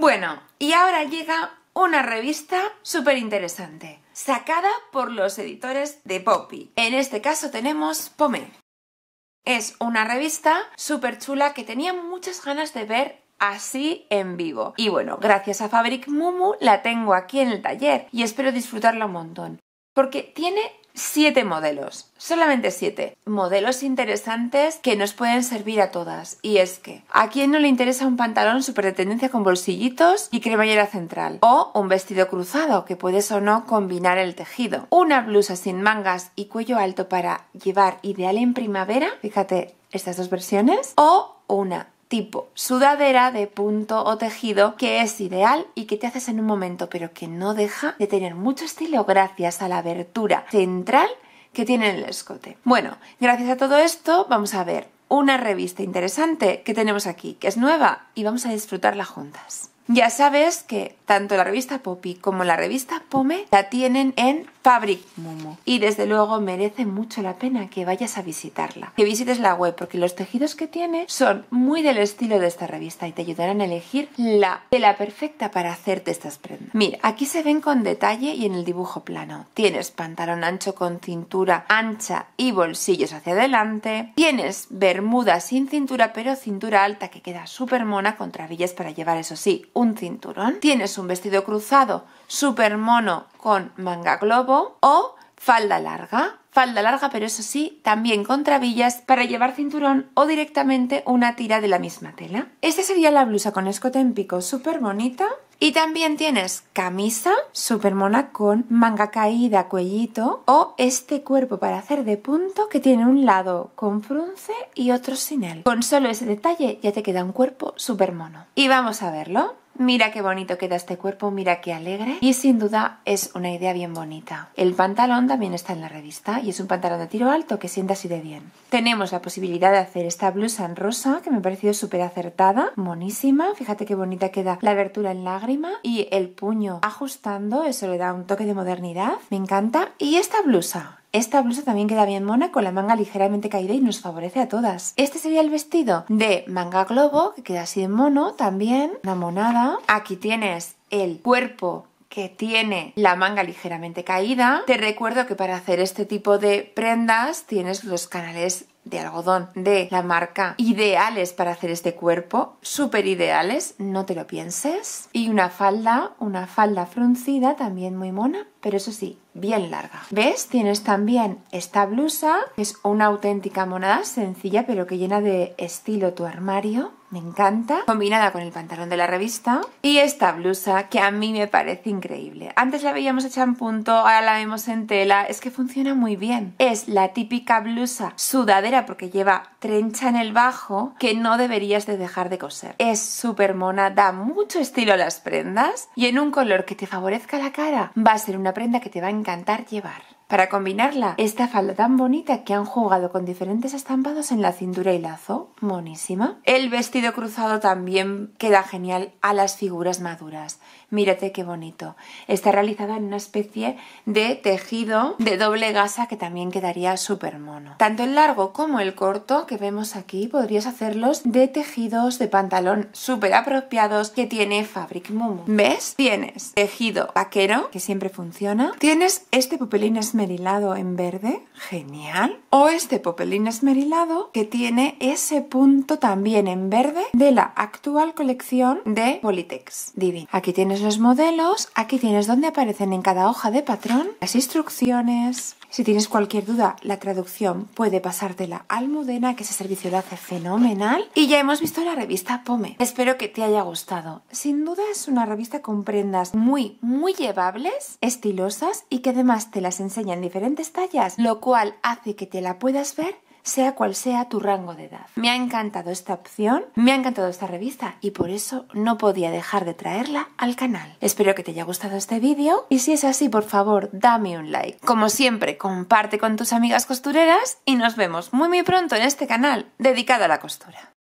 Bueno, y ahora llega una revista súper interesante, sacada por los editores de Poppy. En este caso tenemos Pome. Es una revista súper chula que tenía muchas ganas de ver así en vivo. Y bueno, gracias a Fabric Mumu la tengo aquí en el taller y espero disfrutarla un montón. Porque tiene siete modelos, solamente siete modelos interesantes que nos pueden servir a todas. Y es que, ¿a quién no le interesa un pantalón súper de tendencia con bolsillitos y cremallera central? O un vestido cruzado, que puedes o no combinar el tejido. Una blusa sin mangas y cuello alto para llevar ideal en primavera, fíjate estas dos versiones. O una tipo sudadera de punto o tejido que es ideal y que te haces en un momento, pero que no deja de tener mucho estilo gracias a la abertura central que tiene el escote. Bueno, gracias a todo esto vamos a ver una revista interesante que tenemos aquí, que es nueva, y vamos a disfrutarla juntas. Ya sabes que tanto la revista Poppy como la revista Pome la tienen en Fabric Momo Y desde luego merece mucho la pena que vayas a visitarla, que visites la web porque los tejidos que tiene son muy del estilo de esta revista y te ayudarán a elegir la tela perfecta para hacerte estas prendas. Mira, aquí se ven con detalle y en el dibujo plano. Tienes pantalón ancho con cintura ancha y bolsillos hacia adelante. Tienes bermuda sin cintura pero cintura alta que queda súper mona con trabillas para llevar eso sí un cinturón. Tienes un vestido cruzado súper mono con manga globo o falda larga. Falda larga, pero eso sí, también con trabillas para llevar cinturón o directamente una tira de la misma tela. Esta sería la blusa con escote en pico, súper bonita. Y también tienes camisa súper mona con manga caída, cuellito o este cuerpo para hacer de punto que tiene un lado con frunce y otro sin él. Con solo ese detalle ya te queda un cuerpo súper mono. Y vamos a verlo. Mira qué bonito queda este cuerpo, mira qué alegre. Y sin duda es una idea bien bonita. El pantalón también está en la revista y es un pantalón de tiro alto que sienta así de bien. Tenemos la posibilidad de hacer esta blusa en rosa que me ha parecido súper acertada, monísima. Fíjate qué bonita queda la abertura en lágrima y el puño ajustando, eso le da un toque de modernidad. Me encanta. Y esta blusa esta blusa también queda bien mona con la manga ligeramente caída y nos favorece a todas. Este sería el vestido de manga globo, que queda así de mono también, una monada. Aquí tienes el cuerpo que tiene la manga ligeramente caída. Te recuerdo que para hacer este tipo de prendas tienes los canales de algodón de la marca ideales para hacer este cuerpo, súper ideales, no te lo pienses. Y una falda, una falda fruncida también muy mona, pero eso sí, bien larga. ¿Ves? Tienes también esta blusa, que es una auténtica monada, sencilla pero que llena de estilo tu armario. Me encanta, combinada con el pantalón de la revista y esta blusa que a mí me parece increíble. Antes la veíamos hecha en punto, ahora la vemos en tela, es que funciona muy bien. Es la típica blusa sudadera porque lleva trencha en el bajo que no deberías de dejar de coser. Es súper mona, da mucho estilo a las prendas y en un color que te favorezca la cara va a ser una prenda que te va a encantar Cantar llevar para combinarla, esta falda tan bonita que han jugado con diferentes estampados en la cintura y lazo, monísima. El vestido cruzado también queda genial a las figuras maduras. Mírate qué bonito. Está realizada en una especie de tejido de doble gasa que también quedaría súper mono. Tanto el largo como el corto que vemos aquí podrías hacerlos de tejidos de pantalón súper apropiados que tiene Fabric Mumu. ¿Ves? Tienes tejido vaquero, que siempre funciona. Tienes este papelín es esmerilado en verde, genial. O este popelín esmerilado que tiene ese punto también en verde de la actual colección de Politex. Divino. Aquí tienes los modelos, aquí tienes donde aparecen en cada hoja de patrón las instrucciones, si tienes cualquier duda, la traducción puede pasártela a Almudena, que ese servicio lo hace fenomenal. Y ya hemos visto la revista Pome. Espero que te haya gustado. Sin duda es una revista con prendas muy, muy llevables, estilosas y que además te las enseña en diferentes tallas, lo cual hace que te la puedas ver sea cual sea tu rango de edad. Me ha encantado esta opción, me ha encantado esta revista y por eso no podía dejar de traerla al canal. Espero que te haya gustado este vídeo y si es así, por favor, dame un like. Como siempre, comparte con tus amigas costureras y nos vemos muy muy pronto en este canal dedicado a la costura.